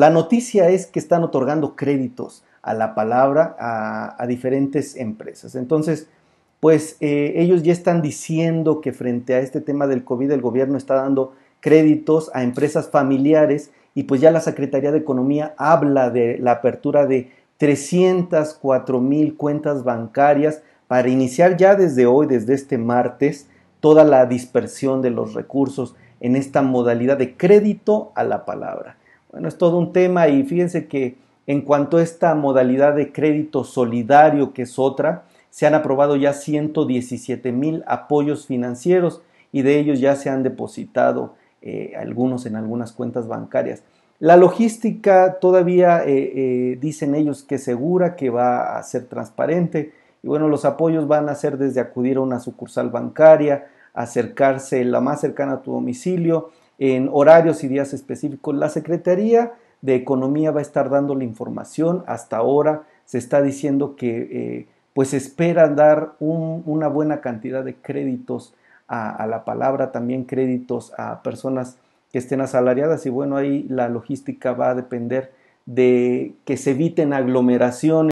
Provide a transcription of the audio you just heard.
La noticia es que están otorgando créditos a la palabra a, diferentes empresas. Entonces, pues eh, ellos ya están diciendo que frente a este tema del COVID el gobierno está dando créditos a empresas familiares y pues ya la Secretaría de Economía habla de la apertura de 304 mil cuentas bancarias para iniciar ya desde hoy, desde este martes, toda la dispersión de los recursos en esta modalidad de crédito a la palabra. Bueno, es todo un tema y fíjense que en cuanto a esta modalidad de crédito solidario, que es otra, se han aprobado ya 117 mil apoyos financieros y de ellos ya se han depositado eh, algunos en algunas cuentas bancarias. La logística todavía eh, eh, dicen ellos que es segura, que va a ser transparente y bueno, los apoyos van a ser desde acudir a una sucursal bancaria, acercarse la más cercana a tu domicilio, en horarios y días específicos. La Secretaría de Economía va a estar dando la información. Hasta ahora se está diciendo que eh, pues esperan dar una buena cantidad de créditos a, a la palabra, también créditos a personas que estén asalariadas y bueno, ahí la logística va a depender de que se eviten aglomeraciones.